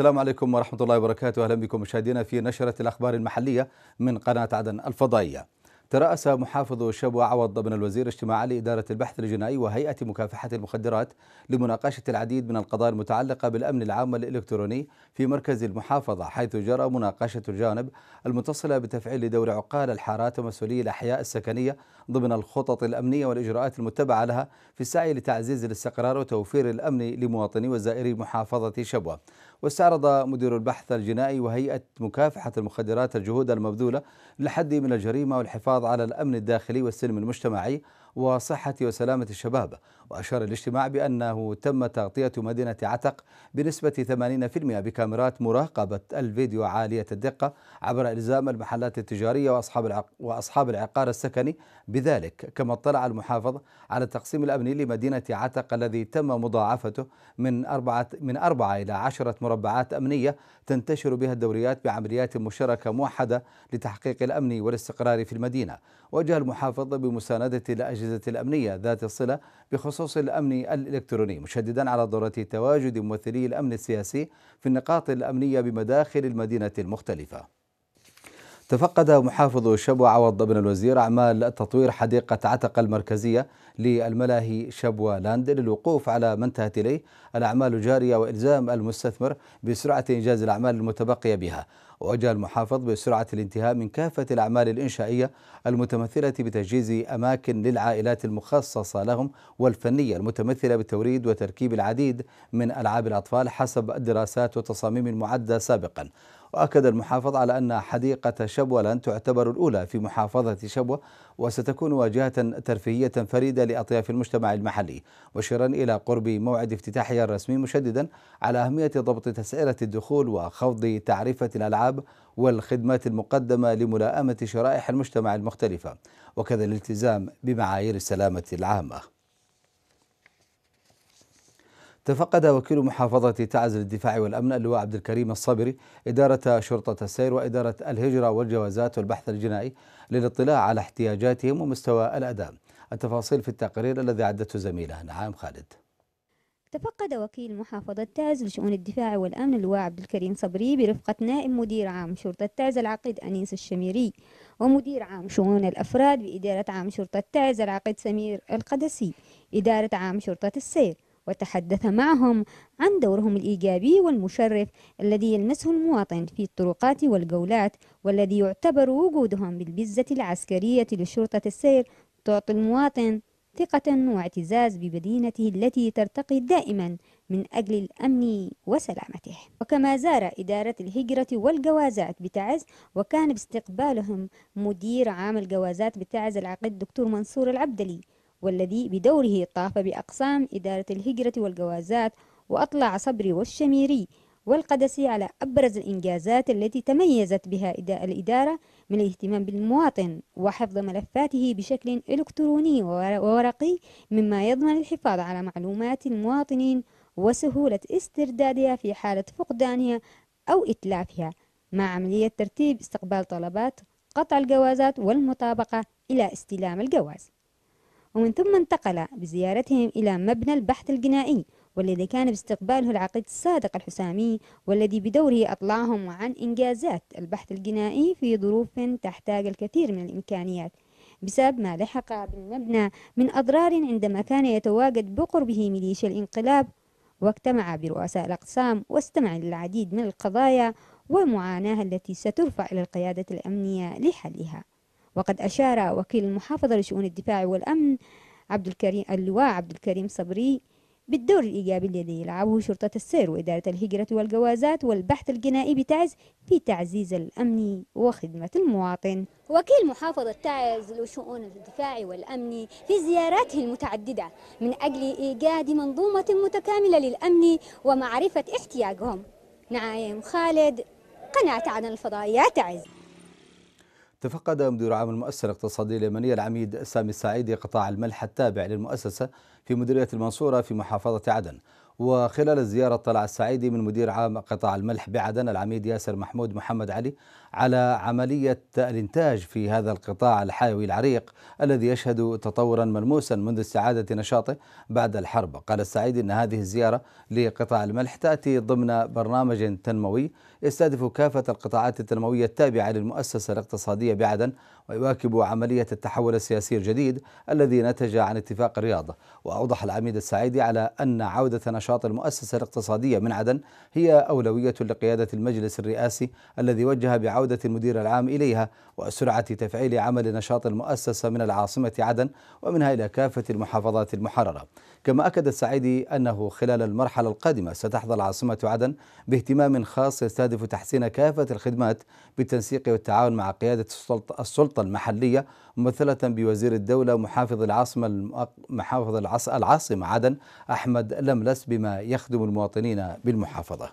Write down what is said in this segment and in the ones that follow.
السلام عليكم ورحمة الله وبركاته أهلا بكم مشاهدينا في نشرة الأخبار المحلية من قناة عدن الفضائية ترأس محافظ شبوة عوض بن الوزير اجتماعا لإدارة البحث الجنائي وهيئة مكافحة المخدرات لمناقشة العديد من القضايا المتعلقة بالأمن العام الإلكتروني في مركز المحافظة حيث جرى مناقشة الجانب المتصلة بتفعيل دور عقال الحارات ومسؤولي الأحياء السكنية ضمن الخطط الأمنية والإجراءات المتبعة لها في السعي لتعزيز الاستقرار وتوفير الأمن لمواطني وزائري محافظة شبوة واستعرض مدير البحث الجنائي وهيئة مكافحة المخدرات الجهود المبذولة للحد من الجريمة والحفاظ على الأمن الداخلي والسلم المجتمعي وصحة وسلامة الشباب وأشار الاجتماع بأنه تم تغطية مدينة عتق بنسبة 80% بكاميرات مراقبة الفيديو عالية الدقة عبر إلزام المحلات التجارية وأصحاب وأصحاب العقار السكني بذلك كما اطلع المحافظ على التقسيم الأمني لمدينة عتق الذي تم مضاعفته من أربعة من أربعة إلى عشرة مربعات أمنية تنتشر بها الدوريات بعمليات مشتركة موحدة لتحقيق الأمن والاستقرار في المدينة وجه المحافظ بمساندة الأجهزة الأمنية ذات الصلة بخصوص الجاسوس الأمني الإلكتروني مشددا على ضرورة تواجد ممثلي الأمن السياسي في النقاط الأمنية بمداخل المدينة المختلفة تفقد محافظ شبوة عوض بن الوزير أعمال تطوير حديقة عتق المركزية للملاهي شبوة لاند للوقوف على ما انتهت إليه الأعمال الجارية وإلزام المستثمر بسرعة إنجاز الأعمال المتبقية بها وجه المحافظ بسرعة الانتهاء من كافة الأعمال الإنشائية المتمثلة بتجهيز أماكن للعائلات المخصصة لهم والفنية المتمثلة بتوريد وتركيب العديد من ألعاب الأطفال حسب الدراسات والتصاميم المعدة سابقا وأكد المحافظ على أن حديقة شبوة لن تعتبر الأولى في محافظة شبوة وستكون واجهة ترفيهية فريدة لأطياف المجتمع المحلي مشيرا إلى قرب موعد افتتاحها الرسمي مشددا على أهمية ضبط تسعيرة الدخول وخفض تعرفة الألعاب والخدمات المقدمة لملائمة شرائح المجتمع المختلفة وكذا الالتزام بمعايير السلامة العامة تفقد وكيل محافظة تعز للدفاع والأمن اللواء عبد الكريم الصبري إدارة شرطة السير وإدارة الهجرة والجوازات والبحث الجنائي للاطلاع على احتياجاتهم ومستوى الأداء التفاصيل في التقرير الذي عدته زميلة نعام خالد تفقد وكيل محافظة تعز لشؤون الدفاع والأمن اللواء عبد الكريم صبري برفقة نائب مدير عام شرطة تعز العقيد أنيس الشميري ومدير عام شؤون الأفراد بإدارة عام شرطة تعز العقيد سمير القدسي إدارة عام شرطة السير وتحدث معهم عن دورهم الإيجابي والمشرف الذي يلمسه المواطن في الطرقات والجولات والذي يعتبر وجودهم بالبزة العسكرية لشرطة السير تعطي المواطن ثقة واعتزاز بمدينته التي ترتقي دائما من أجل الأمن وسلامته وكما زار إدارة الهجرة والجوازات بتعز وكان باستقبالهم مدير عام الجوازات بتعز العقيد دكتور منصور العبدلي والذي بدوره طاف بأقسام إدارة الهجرة والجوازات وأطلع صبري والشميري والقدسي على أبرز الإنجازات التي تميزت بها الإدارة من الاهتمام بالمواطن وحفظ ملفاته بشكل إلكتروني وورقي مما يضمن الحفاظ على معلومات المواطنين وسهولة استردادها في حالة فقدانها أو إتلافها مع عملية ترتيب استقبال طلبات قطع الجوازات والمطابقة إلى استلام الجواز ومن ثم انتقل بزيارتهم إلى مبنى البحث الجنائي والذي كان باستقباله العقيد الصادق الحسامي والذي بدوره أطلعهم عن إنجازات البحث الجنائي في ظروف تحتاج الكثير من الإمكانيات بسبب ما لحق بالمبنى من أضرار عندما كان يتواجد بقربه ميليشيا الانقلاب واجتمع برؤساء الأقسام واستمع للعديد من القضايا والمعاناة التي سترفع إلى القيادة الأمنية لحلها وقد أشار وكيل المحافظة لشؤون الدفاع والأمن عبد الكريم اللواء عبد الكريم صبري بالدور الإيجابي الذي يلعبه شرطة السير وإدارة الهجرة والجوازات والبحث الجنائي بتعز في تعزيز الأمن وخدمة المواطن وكيل محافظة تعز لشؤون الدفاع والأمن في زياراته المتعددة من أجل إيجاد منظومة متكاملة للأمن ومعرفة احتياجهم نعيم خالد قناة عدن الفضائية تعز تفقد مدير عام المؤسسة الاقتصادية اليمنية العميد سامي السعيدي قطاع الملح التابع للمؤسسة في مديرية المنصورة في محافظة عدن وخلال الزيارة طلع السعيدي من مدير عام قطاع الملح بعدن العميد ياسر محمود محمد علي على عملية الإنتاج في هذا القطاع الحيوي العريق الذي يشهد تطورا ملموسا منذ استعادة نشاطه بعد الحرب قال السعيدي أن هذه الزيارة لقطاع الملح تأتي ضمن برنامج تنموي يستهدف كافة القطاعات التنموية التابعة للمؤسسة الاقتصادية بعدن ويواكب عملية التحول السياسي الجديد الذي نتج عن اتفاق الرياض وأوضح العميد السعيدي على أن عودة نشاط نشاط المؤسسة الاقتصادية من عدن هي أولوية لقيادة المجلس الرئاسي الذي وجه بعودة المدير العام إليها وسرعة تفعيل عمل نشاط المؤسسة من العاصمة عدن ومنها إلى كافة المحافظات المحررة كما أكد السعيدي أنه خلال المرحلة القادمة ستحظى العاصمة عدن باهتمام خاص يستهدف تحسين كافة الخدمات بالتنسيق والتعاون مع قيادة السلطة المحلية ممثلة بوزير الدولة محافظ العاصمة محافظ العاصمة عدن أحمد لملس بما يخدم المواطنين بالمحافظة.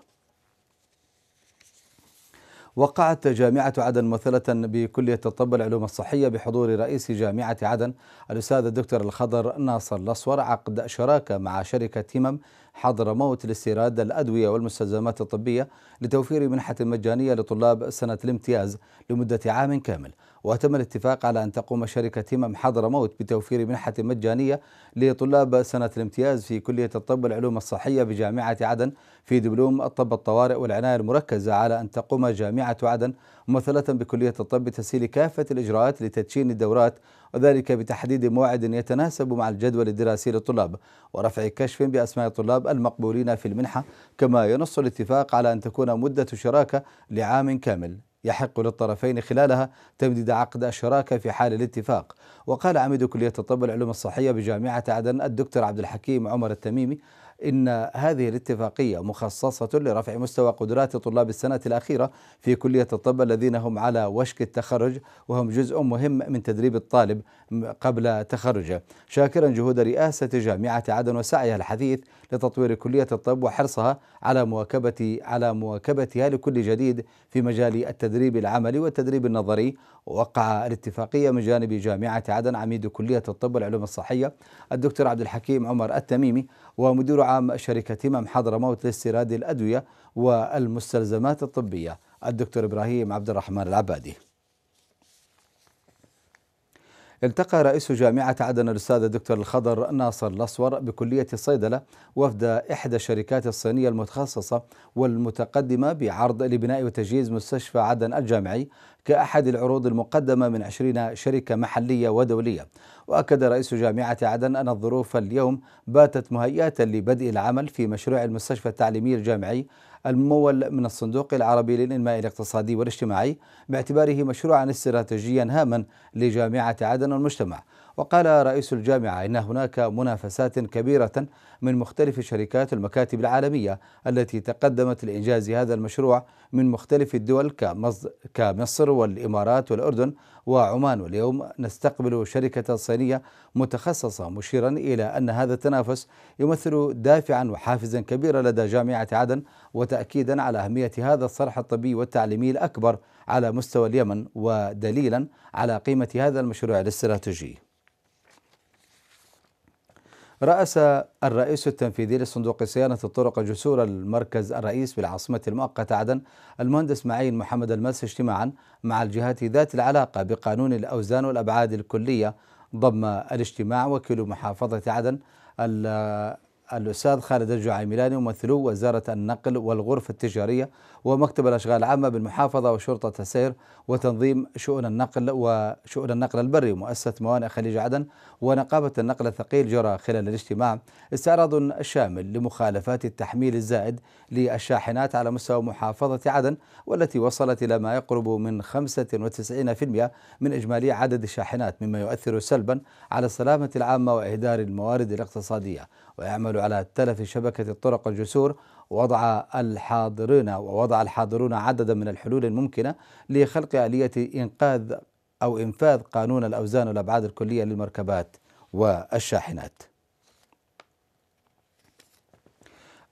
وقعت جامعة عدن ممثلة بكلية الطب والعلوم الصحية بحضور رئيس جامعة عدن الأستاذ الدكتور الخضر ناصر الأصور عقد شراكة مع شركة همم حضرموت لاستيراد الأدوية والمستلزمات الطبية لتوفير منحة مجانية لطلاب سنة الامتياز لمدة عام كامل وتم الاتفاق على أن تقوم شركة همم حضرموت بتوفير منحة مجانية لطلاب سنة الامتياز في كلية الطب والعلوم الصحية بجامعة عدن في دبلوم الطب الطوارئ والعناية المركزة على أن تقوم جامعة عدن ممثلة بكلية الطب بتسهيل كافة الإجراءات لتدشين الدورات وذلك بتحديد موعد يتناسب مع الجدول الدراسي للطلاب ورفع كشف بأسماء الطلاب المقبولين في المنحة كما ينص الاتفاق على أن تكون مدة شراكة لعام كامل يحق للطرفين خلالها تمديد عقد الشراكه في حال الاتفاق وقال عميد كليه الطب والعلوم الصحيه بجامعه عدن الدكتور عبد الحكيم عمر التميمي إن هذه الاتفاقية مخصصة لرفع مستوى قدرات طلاب السنة الأخيرة في كلية الطب الذين هم على وشك التخرج وهم جزء مهم من تدريب الطالب قبل تخرجه شاكرا جهود رئاسة جامعة عدن وسعيها الحديث لتطوير كلية الطب وحرصها على مواكبة على مواكبتها لكل جديد في مجال التدريب العملي والتدريب النظري وقع الاتفاقية من جانب جامعة عدن عميد كلية الطب والعلوم الصحية الدكتور عبد الحكيم عمر التميمي ومدير عام شركة مم حضرموت لاستيراد الأدوية والمستلزمات الطبية الدكتور إبراهيم عبد الرحمن العبادي التقى رئيس جامعة عدن الأستاذ الدكتور الخضر ناصر الأصور بكلية الصيدلة وفد إحدى الشركات الصينية المتخصصة والمتقدمة بعرض لبناء وتجهيز مستشفى عدن الجامعي كأحد العروض المقدمة من 20 شركة محلية ودولية وأكد رئيس جامعة عدن أن الظروف اليوم باتت مهيئة لبدء العمل في مشروع المستشفى التعليمي الجامعي الممول من الصندوق العربي للإنماء الاقتصادي والاجتماعي باعتباره مشروعا استراتيجيا هاما لجامعة عدن والمجتمع وقال رئيس الجامعة إن هناك منافسات كبيرة من مختلف شركات المكاتب العالمية التي تقدمت لإنجاز هذا المشروع من مختلف الدول كمصر والإمارات والأردن وعمان واليوم نستقبل شركة صينية متخصصة مشيرا إلى أن هذا التنافس يمثل دافعا وحافزا كبيرا لدى جامعة عدن وتأكيدا على أهمية هذا الصرح الطبي والتعليمي الأكبر على مستوى اليمن ودليلا على قيمة هذا المشروع الاستراتيجي رأس الرئيس التنفيذي لصندوق صيانة الطرق جسور المركز الرئيس بالعاصمة المؤقتة عدن المهندس معين محمد المس اجتماعا مع الجهات ذات العلاقة بقانون الأوزان والأبعاد الكلية ضم الاجتماع وكيل محافظة عدن الأستاذ خالد الجعيميلاني ممثل وزارة النقل والغرفة التجارية ومكتب الأشغال العامة بالمحافظة وشرطة السير وتنظيم شؤون النقل وشؤون النقل البري ومؤسسة موانئ خليج عدن ونقابة النقل الثقيل جرى خلال الاجتماع استعراض شامل لمخالفات التحميل الزائد للشاحنات على مستوى محافظة عدن والتي وصلت إلى ما يقرب من 95% من إجمالي عدد الشاحنات مما يؤثر سلبا على السلامة العامة وإهدار الموارد الاقتصادية ويعمل العمل على تلف شبكة الطرق والجسور وضع الحاضرون ووضع الحاضرون عددا من الحلول الممكنة لخلق آلية إنقاذ أو إنفاذ قانون الأوزان والأبعاد الكلية للمركبات والشاحنات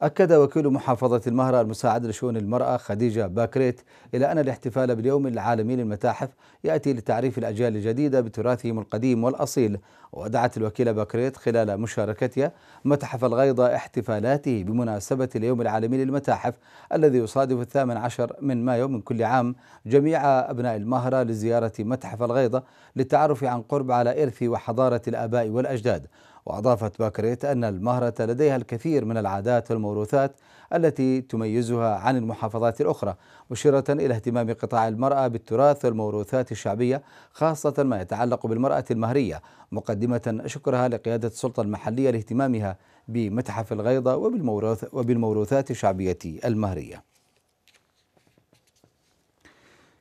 أكد وكيل محافظة المهرة المساعد لشؤون المرأة خديجة باكريت إلى أن الاحتفال باليوم العالمي للمتاحف يأتي لتعريف الأجيال الجديدة بتراثهم القديم والأصيل ودعت الوكيلة باكريت خلال مشاركتها متحف الغيضة احتفالاته بمناسبة اليوم العالمي للمتاحف الذي يصادف الثامن عشر من مايو من كل عام جميع أبناء المهرة لزيارة متحف الغيضة للتعرف عن قرب على إرث وحضارة الآباء والأجداد وأضافت باكريت أن المهرة لديها الكثير من العادات والموروثات التي تميزها عن المحافظات الأخرى مشيرة إلى اهتمام قطاع المرأة بالتراث والموروثات الشعبية خاصة ما يتعلق بالمرأة المهرية مقدمة شكرها لقيادة السلطة المحلية لاهتمامها بمتحف الغيضة وبالموروث وبالموروثات الشعبية المهرية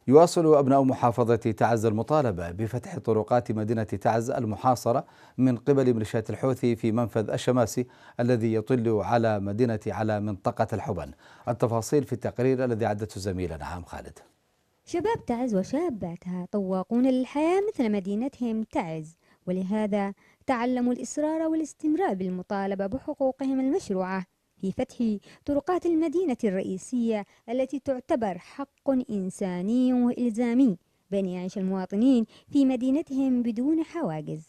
يواصل أبناء محافظة تعز المطالبة بفتح طرقات مدينة تعز المحاصرة من قبل ميليشيات الحوثي في منفذ الشماسي الذي يطل على مدينة على منطقة الحبن التفاصيل في التقرير الذي عدته زميلنا عام خالد شباب تعز وشاباتها طواقون للحياة مثل مدينتهم تعز ولهذا تعلموا الإصرار والاستمرار بالمطالبة بحقوقهم المشروعة في فتح طرقات المدينة الرئيسية التي تعتبر حق إنساني وإلزامي بأن يعيش المواطنين في مدينتهم بدون حواجز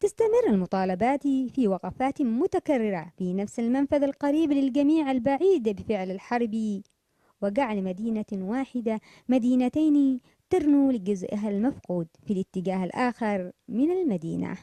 تستمر المطالبات في وقفات متكررة في نفس المنفذ القريب للجميع البعيد بفعل الحرب وجعل مدينة واحدة مدينتين ترنو لجزئها المفقود في الاتجاه الآخر من المدينة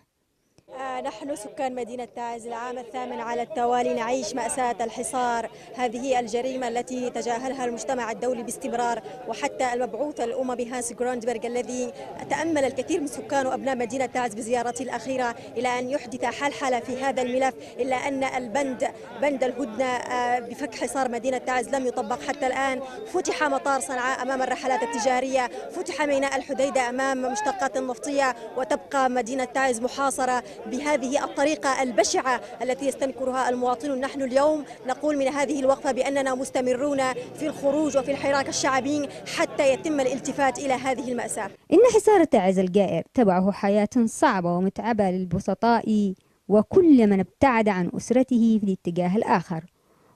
نحن سكان مدينة تعز العام الثامن على التوالي نعيش مأساة الحصار هذه الجريمة التي تجاهلها المجتمع الدولي باستمرار وحتى المبعوث الأممي هانس جروندبرغ الذي تأمل الكثير من سكان وأبناء مدينة تعز بزيارته الأخيرة إلى أن يحدث حلحلة في هذا الملف إلا أن البند بند الهدنة آه، بفك حصار مدينة تعز لم يطبق حتى الآن فتح مطار صنعاء أمام الرحلات التجارية فتح ميناء الحديدة أمام مشتقات النفطية وتبقى مدينة تعز محاصرة بها هذه الطريقة البشعة التي يستنكرها المواطنون نحن اليوم نقول من هذه الوقفة بأننا مستمرون في الخروج وفي الحراك الشعبي حتى يتم الالتفات إلى هذه المأساة إن حصار تعز القائر تبعه حياة صعبة ومتعبة للبسطاء وكل من ابتعد عن أسرته في الاتجاه الآخر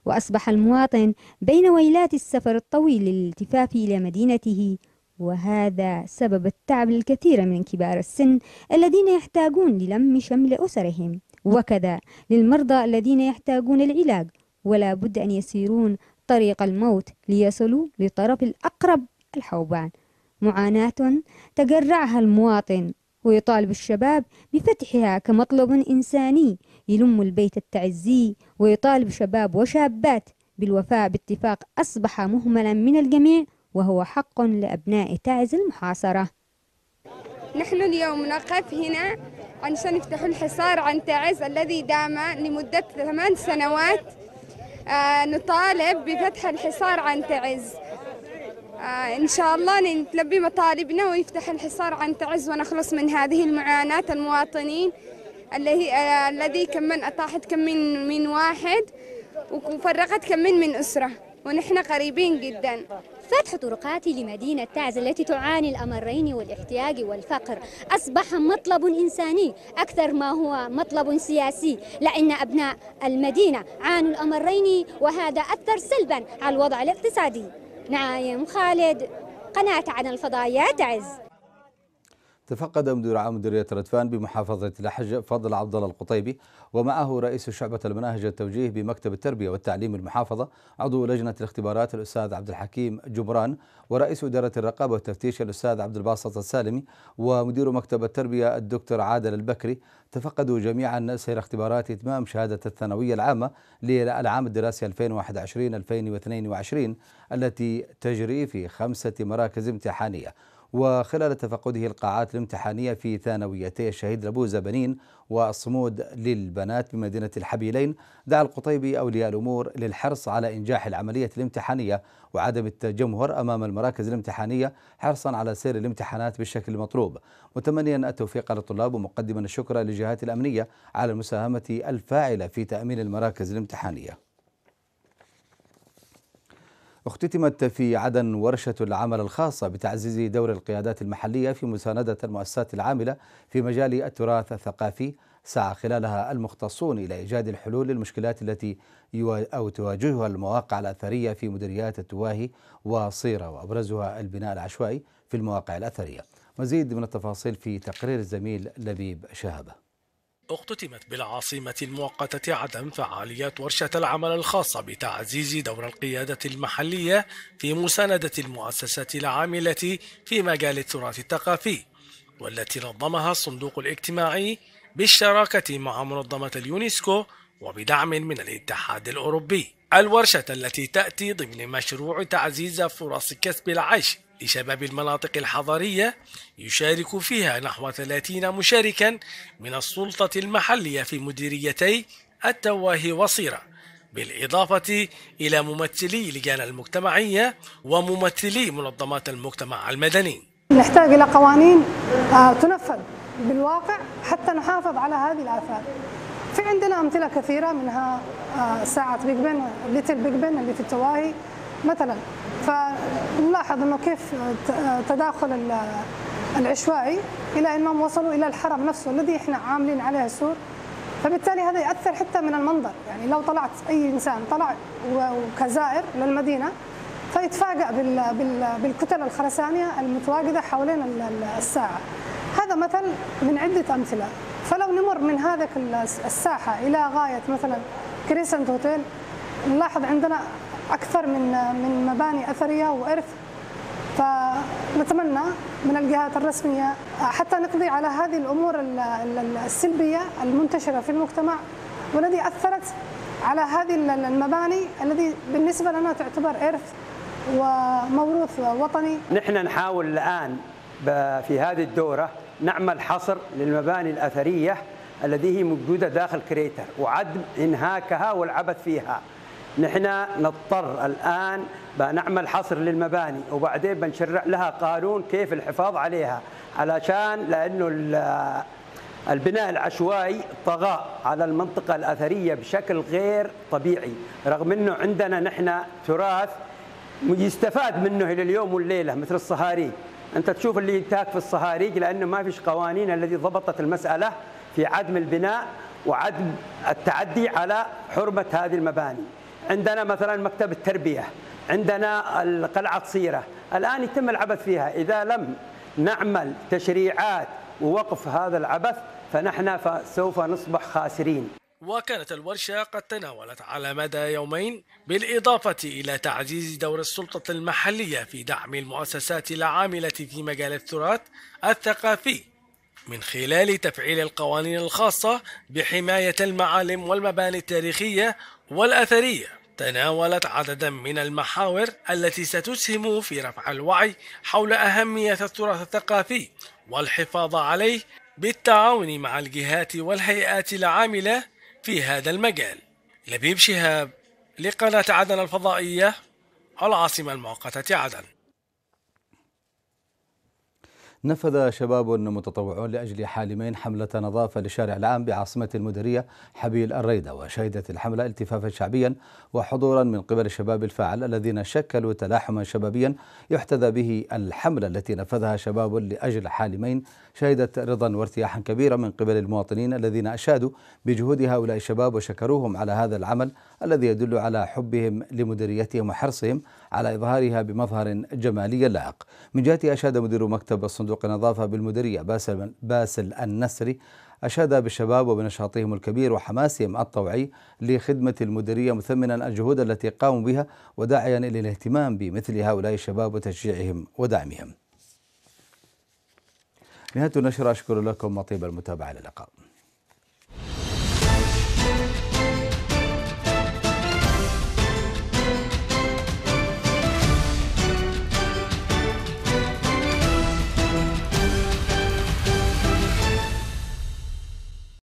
وأصبح المواطن بين ويلات السفر الطويل للالتفاف إلى مدينته وهذا سبب التعب للكثير من كبار السن الذين يحتاجون للم شمل أسرهم وكذا للمرضى الذين يحتاجون العلاج ولا بد أن يسيرون طريق الموت ليصلوا لطرف الأقرب الحوبان معاناة تجرعها المواطن ويطالب الشباب بفتحها كمطلب إنساني يلم البيت التعزي ويطالب شباب وشابات بالوفاء باتفاق أصبح مهملا من الجميع وهو حق لأبناء تعز المحاصرة نحن اليوم نقف هنا عشان يفتحوا الحصار عن تعز الذي دام لمدة ثمان سنوات آه، نطالب بفتح الحصار عن تعز آه، إن شاء الله نتلبي مطالبنا ويفتح الحصار عن تعز ونخلص من هذه المعاناة المواطنين الذي آه، الذي الذي كمن أطاحت كم من من واحد وفرقت كم من من أسرة ونحن قريبين جدا فتح طرقات لمدينة تعز التي تعاني الأمرين والاحتياج والفقر أصبح مطلب إنساني أكثر ما هو مطلب سياسي لأن أبناء المدينة عانوا الأمرين وهذا أثر سلبا على الوضع الاقتصادي نعايم خالد قناة عن الفضائيات تعز تفقد مدير عام مديرية ردفان بمحافظة لحج فضل عبد الله القطيبي ومعه رئيس شعبة المناهج التوجيه بمكتب التربية والتعليم المحافظة عضو لجنة الاختبارات الأستاذ عبد الحكيم جبران ورئيس إدارة الرقابة والتفتيش الأستاذ عبد الباسط السالمي ومدير مكتب التربية الدكتور عادل البكري تفقدوا جميعا سير اختبارات إتمام شهادة الثانوية العامة للعام الدراسي 2021-2022 التي تجري في خمسة مراكز امتحانية وخلال تفقده القاعات الامتحانية في ثانويتي الشهيد لبوزة بنين والصمود للبنات بمدينة الحبيلين دعا القطيبي أولياء الأمور للحرص على إنجاح العملية الامتحانية وعدم التجمهر أمام المراكز الامتحانية حرصا على سير الامتحانات بالشكل المطلوب متمنيا التوفيق للطلاب ومقدما الشكر للجهات الأمنية على المساهمة الفاعلة في تأمين المراكز الامتحانية اختتمت في عدن ورشة العمل الخاصة بتعزيز دور القيادات المحلية في مساندة المؤسسات العاملة في مجال التراث الثقافي سعى خلالها المختصون إلى إيجاد الحلول للمشكلات التي أو تواجهها المواقع الأثرية في مديريات التواهي وصيرة وأبرزها البناء العشوائي في المواقع الأثرية مزيد من التفاصيل في تقرير الزميل لبيب شهبه اختتمت بالعاصمة المؤقتة عدن فعاليات ورشة العمل الخاصة بتعزيز دور القيادة المحلية في مساندة المؤسسات العاملة في مجال التراث الثقافي والتي نظمها الصندوق الاجتماعي بالشراكة مع منظمة اليونسكو وبدعم من الاتحاد الأوروبي الورشة التي تأتي ضمن مشروع تعزيز فرص كسب العيش لشباب المناطق الحضرية يشارك فيها نحو 30 مشاركا من السلطة المحلية في مديريتي التواهي وصيرة بالإضافة إلى ممثلي لجان المجتمعية وممثلي منظمات المجتمع المدني نحتاج إلى قوانين آه، تنفذ بالواقع حتى نحافظ على هذه الآثار في عندنا أمثلة كثيرة منها آه، ساعة بيج بن ليتل بيج بن اللي في التواهي مثلا فنلاحظ انه كيف تداخل العشوائي الى انهم وصلوا الى الحرم نفسه الذي احنا عاملين عليه السور فبالتالي هذا ياثر حتى من المنظر يعني لو طلعت اي انسان طلع وكزائر للمدينه فيتفاجأ بالكتل الخرسانية المتواجدة حوالين الساعة هذا مثل من عدة أمثلة فلو نمر من هذه الساحة إلى غاية مثلا كريسنت هوتيل نلاحظ عندنا أكثر من من مباني أثرية وإرث فنتمنى من الجهات الرسمية حتى نقضي على هذه الأمور السلبية المنتشرة في المجتمع والذي أثرت على هذه المباني الذي بالنسبة لنا تعتبر إرث وموروث وطني نحن نحاول الآن في هذه الدورة نعمل حصر للمباني الأثرية التي هي موجودة داخل كريتر وعدم إنهاكها والعبث فيها نحن نضطر الآن بنعمل حصر للمباني وبعدين بنشرع لها قانون كيف الحفاظ عليها علشان لأنه البناء العشوائي طغى على المنطقة الأثرية بشكل غير طبيعي رغم أنه عندنا نحن تراث يستفاد منه إلى اليوم والليلة مثل الصهاريج أنت تشوف اللي ينتهك في الصهاريج لأنه ما فيش قوانين التي ضبطت المسألة في عدم البناء وعدم التعدي على حرمة هذه المباني عندنا مثلا مكتب التربية عندنا قلعة صيرة الآن يتم العبث فيها إذا لم نعمل تشريعات ووقف هذا العبث فنحن سوف نصبح خاسرين وكانت الورشة قد تناولت على مدى يومين بالإضافة إلى تعزيز دور السلطة المحلية في دعم المؤسسات العاملة في مجال التراث الثقافي من خلال تفعيل القوانين الخاصة بحماية المعالم والمباني التاريخية والأثرية تناولت عددا من المحاور التي ستسهم في رفع الوعي حول أهمية التراث الثقافي والحفاظ عليه بالتعاون مع الجهات والهيئات العاملة في هذا المجال لبيب شهاب لقناة عدن الفضائية العاصمة المؤقتة عدن نفذ شباب متطوعون لأجل حالمين حملة نظافة للشارع العام بعاصمة المديرية حبيل الريدة وشهدت الحملة التفافا شعبيا وحضورا من قبل الشباب الفاعل الذين شكلوا تلاحما شبابيا يحتذى به الحملة التي نفذها شباب لأجل حالمين شهدت رضا وارتياحا كبيرا من قبل المواطنين الذين أشادوا بجهود هؤلاء الشباب وشكروهم على هذا العمل الذي يدل على حبهم لمديريتهم وحرصهم على إظهارها بمظهر جمالي لائق من جهته أشاد مدير مكتب الصندوق النظافة بالمديرية باسل, باسل النسري أشاد بالشباب وبنشاطهم الكبير وحماسهم الطوعي لخدمة المديرية مثمنا الجهود التي قاموا بها وداعيا إلى الاهتمام بمثل هؤلاء الشباب وتشجيعهم ودعمهم نهاية النشر أشكر لكم وطيب المتابعة إلى اللقاء